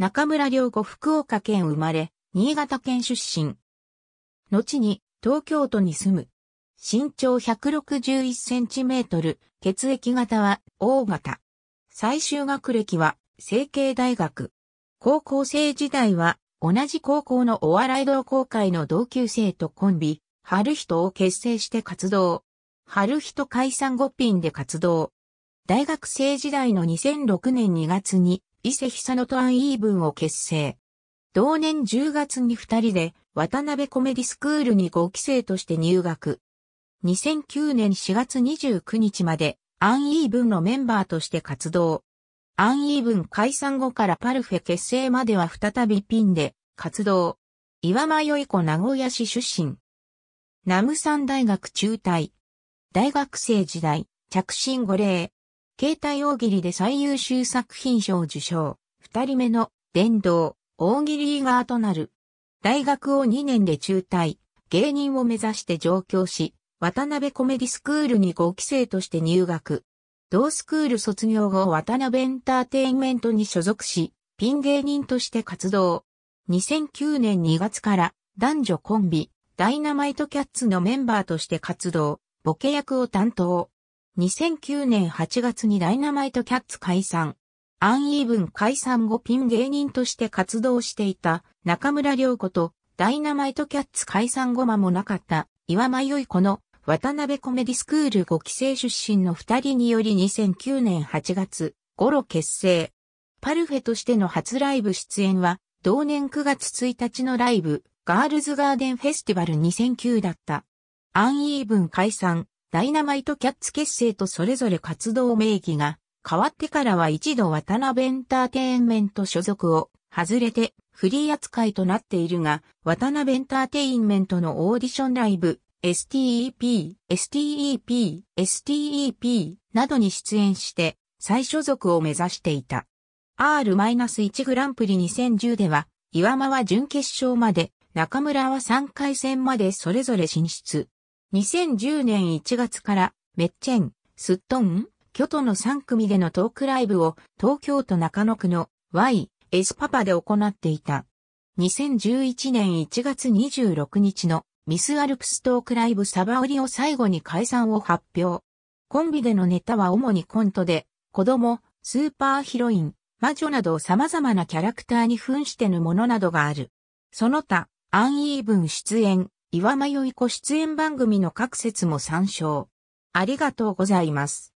中村良子福岡県生まれ、新潟県出身。後に東京都に住む。身長161センチメートル、血液型は O 型。最終学歴は成形大学。高校生時代は同じ高校のお笑い同好会の同級生とコンビ、春人を結成して活動。春人解散5ンで活動。大学生時代の2006年2月に伊勢久野とアンイーブンを結成。同年10月に二人で渡辺コメディスクールに5期生として入学。2009年4月29日までアンイーブンのメンバーとして活動。アンイーブン解散後からパルフェ結成までは再びピンで活動。岩間よい子名古屋市出身。ナムサン大学中退。大学生時代、着信5例、携帯大喜利で最優秀作品賞受賞。二人目の殿堂、大喜利側となる。大学を2年で中退、芸人を目指して上京し、渡辺コメディスクールに5期生として入学。同スクール卒業後渡辺エンターテインメントに所属し、ピン芸人として活動。2009年2月から男女コンビ、ダイナマイトキャッツのメンバーとして活動、ボケ役を担当。2009年8月にダイナマイトキャッツ解散。アンイーブン解散後ピン芸人として活動していた中村良子とダイナマイトキャッツ解散後間もなかった岩間い子の渡辺コメディスクール5期生出身の2人により2009年8月頃結成。パルフェとしての初ライブ出演は同年9月1日のライブガールズガーデンフェスティバル2009だった。アンイーブン解散、ダイナマイトキャッツ結成とそれぞれ活動名義が変わってからは一度渡辺エンターテインメント所属を外れてフリー扱いとなっているが、渡辺エンターテインメントのオーディションライブ、STEP、STEP、STEP などに出演して再所属を目指していた。R-1 グランプリ2010では、岩間は準決勝まで、中村は3回戦までそれぞれ進出。2010年1月からメッチェン、スットン、京都の3組でのトークライブを東京都中野区の Y、s パパで行っていた。2011年1月26日のミスアルプストークライブサバオリを最後に解散を発表。コンビでのネタは主にコントで、子供、スーパーヒロイン、魔女など様々なキャラクターに扮してぬものなどがある。その他、アンイーブン出演、岩間よい子出演番組の各説も参照。ありがとうございます。